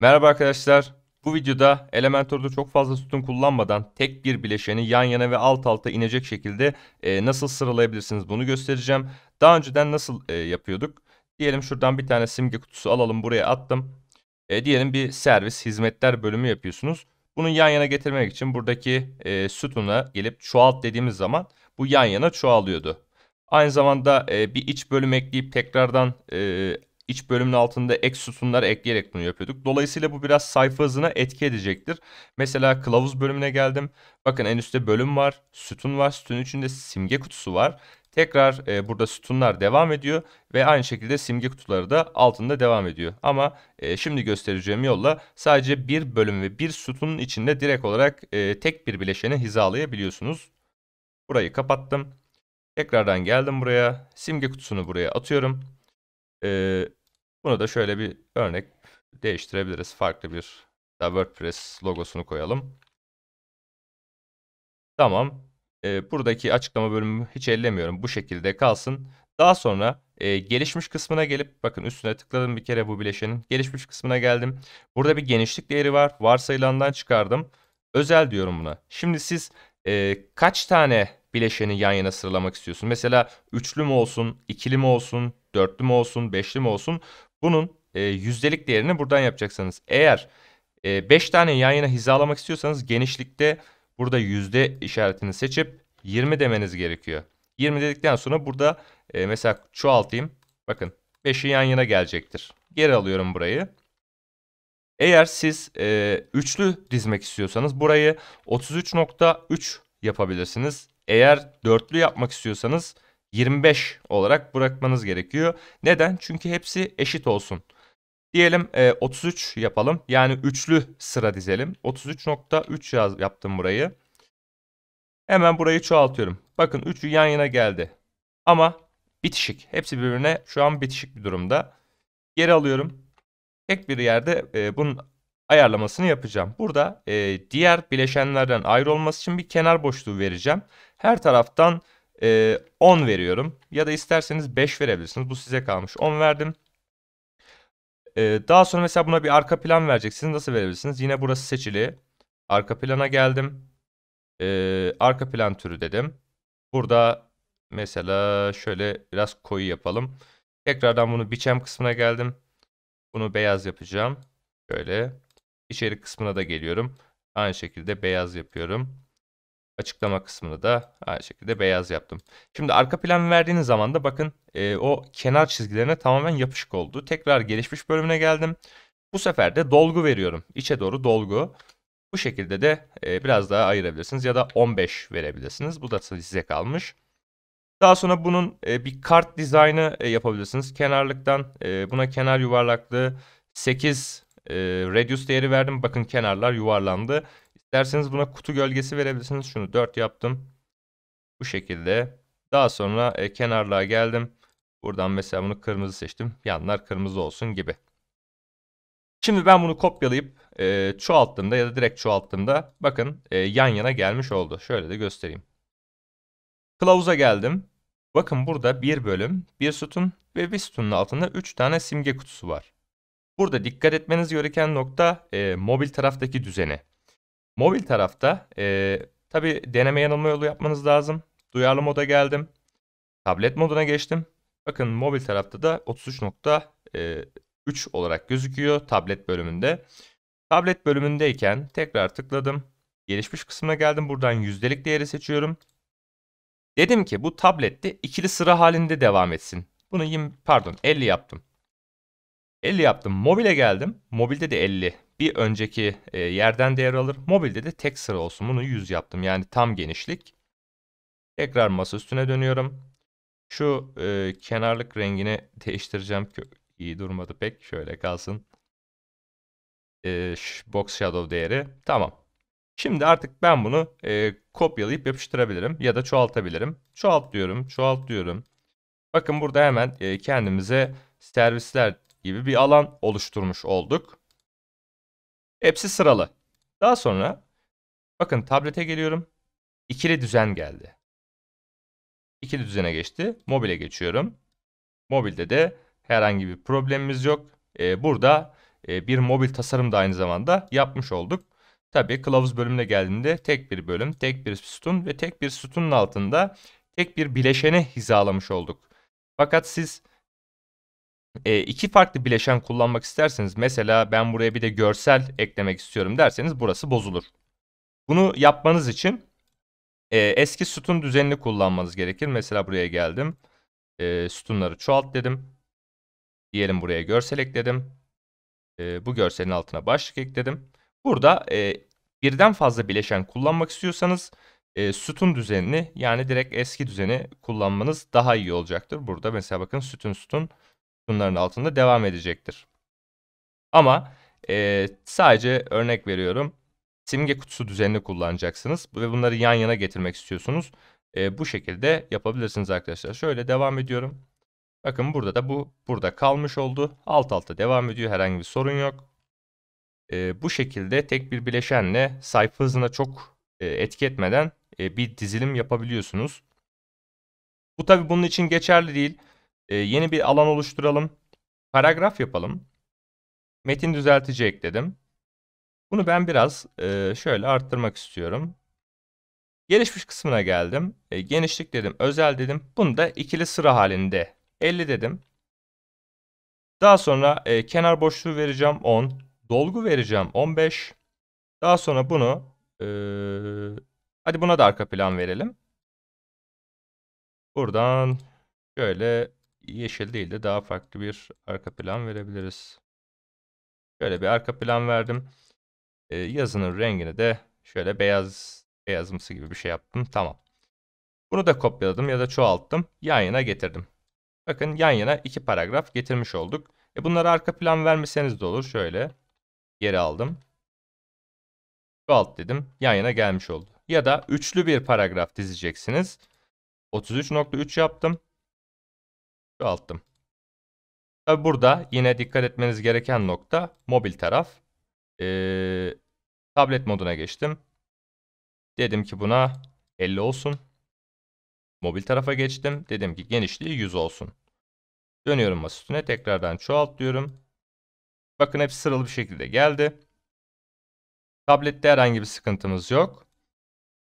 Merhaba arkadaşlar. Bu videoda Elementor'da çok fazla sütun kullanmadan tek bir bileşeni yan yana ve alt alta inecek şekilde e, nasıl sıralayabilirsiniz bunu göstereceğim. Daha önceden nasıl e, yapıyorduk? Diyelim şuradan bir tane simge kutusu alalım buraya attım. E, diyelim bir servis hizmetler bölümü yapıyorsunuz. bunu yan yana getirmek için buradaki e, sütuna gelip çoğalt dediğimiz zaman bu yan yana çoğalıyordu. Aynı zamanda e, bir iç bölüm ekleyip tekrardan e, iç bölümün altında ek sütunlar ekleyerek bunu yapıyorduk. Dolayısıyla bu biraz sayfa hızına etki edecektir. Mesela kılavuz bölümüne geldim. Bakın en üstte bölüm var, sütun var, sütunun içinde simge kutusu var. Tekrar e, burada sütunlar devam ediyor ve aynı şekilde simge kutuları da altında devam ediyor. Ama e, şimdi göstereceğim yolla sadece bir bölüm ve bir sütunun içinde direkt olarak e, tek bir bileşeni hizalayabiliyorsunuz. Burayı kapattım. Tekrardan geldim buraya. Simge kutusunu buraya atıyorum. Ee, bunu da şöyle bir örnek değiştirebiliriz. Farklı bir WordPress logosunu koyalım. Tamam. E, buradaki açıklama bölümü hiç ellemiyorum. Bu şekilde kalsın. Daha sonra e, gelişmiş kısmına gelip bakın üstüne tıkladım bir kere bu bileşenin. Gelişmiş kısmına geldim. Burada bir genişlik değeri var. Varsayılandan çıkardım. Özel diyorum buna. Şimdi siz e, kaç tane bileşeni yan yana sıralamak istiyorsun? Mesela üçlü mü olsun, ikili mi olsun, dörtlü mü olsun, beşli mi olsun? Bunun e, yüzdelik değerini buradan yapacaksınız. Eğer 5 e, tane yan yana hizalamak istiyorsanız genişlikte burada yüzde işaretini seçip 20 demeniz gerekiyor. 20 dedikten sonra burada e, mesela çoğaltayım. Bakın 5'i yan yana gelecektir. Geri alıyorum burayı. Eğer siz e, üçlü dizmek istiyorsanız burayı 33.3 yapabilirsiniz. Eğer dörtlü yapmak istiyorsanız 25 olarak bırakmanız gerekiyor. Neden? Çünkü hepsi eşit olsun. Diyelim e, 33 yapalım. Yani üçlü sıra dizelim. 33.3 yaz, yaptım burayı. Hemen burayı çoğaltıyorum. Bakın 3'ü yan yana geldi. Ama bitişik. Hepsi birbirine şu an bitişik bir durumda. Geri alıyorum. Tek bir yerde e, bunun ayarlamasını yapacağım. Burada e, diğer bileşenlerden ayrı olması için bir kenar boşluğu vereceğim. Her taraftan e, ee, 10 veriyorum. Ya da isterseniz 5 verebilirsiniz. Bu size kalmış. 10 verdim. E, daha sonra mesela buna bir arka plan vereceksiniz. Nasıl verebilirsiniz? Yine burası seçili. Arka plana geldim. E, arka plan türü dedim. Burada mesela şöyle biraz koyu yapalım. Tekrardan bunu biçem kısmına geldim. Bunu beyaz yapacağım. Şöyle. İçerik kısmına da geliyorum. Aynı şekilde beyaz yapıyorum. Açıklama kısmını da aynı şekilde beyaz yaptım. Şimdi arka plan verdiğiniz zaman da bakın e, o kenar çizgilerine tamamen yapışık oldu. Tekrar gelişmiş bölümüne geldim. Bu sefer de dolgu veriyorum. İçe doğru dolgu. Bu şekilde de e, biraz daha ayırabilirsiniz ya da 15 verebilirsiniz. Bu da size kalmış. Daha sonra bunun e, bir kart dizaynı e, yapabilirsiniz. Kenarlıktan e, buna kenar yuvarlaklığı 8 e, radius değeri verdim. Bakın kenarlar yuvarlandı. Derseniz buna kutu gölgesi verebilirsiniz. Şunu 4 yaptım. Bu şekilde. Daha sonra e, kenarlığa geldim. Buradan mesela bunu kırmızı seçtim. Yanlar kırmızı olsun gibi. Şimdi ben bunu kopyalayıp e, çoğalttığımda ya da direkt çoğalttığımda bakın e, yan yana gelmiş oldu. Şöyle de göstereyim. Kılavuza geldim. Bakın burada bir bölüm, bir sütun ve bir sütunun altında 3 tane simge kutusu var. Burada dikkat etmeniz gereken nokta e, mobil taraftaki düzeni. Mobil tarafta e, tabi deneme yanılma yolu yapmanız lazım. Duyarlı moda geldim. Tablet moduna geçtim. Bakın mobil tarafta da 33.3 e, olarak gözüküyor tablet bölümünde. Tablet bölümündeyken tekrar tıkladım. Gelişmiş kısmına geldim. Buradan yüzdelik değeri seçiyorum. Dedim ki bu tablette ikili sıra halinde devam etsin. Bunu 20 pardon 50 yaptım. 50 yaptım. Mobile geldim. Mobilde de 50 bir önceki e, yerden değer alır. Mobilde de tek sıra olsun. Bunu 100 yaptım. Yani tam genişlik. Tekrar masa üstüne dönüyorum. Şu e, kenarlık rengini değiştireceğim. İyi durmadı pek. Şöyle kalsın. E, box shadow değeri. Tamam. Şimdi artık ben bunu e, kopyalayıp yapıştırabilirim. Ya da çoğaltabilirim. Çoğalt diyorum. Çoğalt diyorum. Bakın burada hemen e, kendimize servisler gibi bir alan oluşturmuş olduk. Hepsi sıralı. Daha sonra bakın tablete geliyorum. İkili düzen geldi. İkili düzene geçti. Mobile geçiyorum. Mobilde de herhangi bir problemimiz yok. Ee, burada e, bir mobil tasarım da aynı zamanda yapmış olduk. Tabii kılavuz bölümüne geldiğinde tek bir bölüm, tek bir sütun ve tek bir sütunun altında tek bir bileşeni hizalamış olduk. Fakat siz e, iki farklı bileşen kullanmak isterseniz mesela ben buraya bir de görsel eklemek istiyorum derseniz burası bozulur. Bunu yapmanız için e, eski sütun düzenini kullanmanız gerekir. Mesela buraya geldim. E, sütunları çoğalt dedim. Diyelim buraya görsel ekledim. E, bu görselin altına başlık ekledim. Burada e, birden fazla bileşen kullanmak istiyorsanız e, sütun düzenini yani direkt eski düzeni kullanmanız daha iyi olacaktır. Burada mesela bakın sütun sütun bunların altında devam edecektir. Ama e, sadece örnek veriyorum simge kutusu düzenini kullanacaksınız ve bunları yan yana getirmek istiyorsunuz. E, bu şekilde yapabilirsiniz arkadaşlar. Şöyle devam ediyorum. Bakın burada da bu burada kalmış oldu. Alt alta devam ediyor. Herhangi bir sorun yok. E, bu şekilde tek bir bileşenle sayfa hızına çok e, etki etmeden e, bir dizilim yapabiliyorsunuz. Bu tabi bunun için geçerli değil e, yeni bir alan oluşturalım. Paragraf yapalım. Metin düzeltici ekledim. Bunu ben biraz e, şöyle arttırmak istiyorum. Gelişmiş kısmına geldim. E, genişlik dedim, özel dedim. Bunu da ikili sıra halinde 50 dedim. Daha sonra e, kenar boşluğu vereceğim 10. Dolgu vereceğim 15. Daha sonra bunu e, hadi buna da arka plan verelim. Buradan şöyle yeşil değil de daha farklı bir arka plan verebiliriz. Şöyle bir arka plan verdim. E, yazının rengini de şöyle beyaz beyazımsı gibi bir şey yaptım. Tamam. Bunu da kopyaladım ya da çoğalttım. Yan yana getirdim. Bakın yan yana iki paragraf getirmiş olduk. E bunları arka plan vermeseniz de olur. Şöyle geri aldım. Çoğalt dedim. Yan yana gelmiş oldu. Ya da üçlü bir paragraf dizeceksiniz. 33.3 yaptım. Çoğalttım. Tabi burada yine dikkat etmeniz gereken nokta mobil taraf. Ee, tablet moduna geçtim. Dedim ki buna 50 olsun. Mobil tarafa geçtim. Dedim ki genişliği 100 olsun. Dönüyorum masasına Tekrardan çoğalt diyorum. Bakın hep sıralı bir şekilde geldi. Tablette herhangi bir sıkıntımız yok.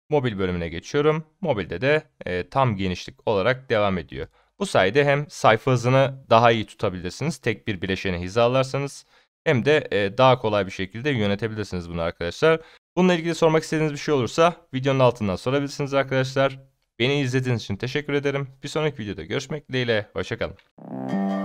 Mobil bölümüne geçiyorum. Mobilde de e, tam genişlik olarak devam ediyor. Bu sayede hem sayfa hızını daha iyi tutabilirsiniz. Tek bir bileşeni hizalarsanız hem de e, daha kolay bir şekilde yönetebilirsiniz bunu arkadaşlar. Bununla ilgili sormak istediğiniz bir şey olursa videonun altından sorabilirsiniz arkadaşlar. Beni izlediğiniz için teşekkür ederim. Bir sonraki videoda görüşmek dileğiyle. Hoşçakalın.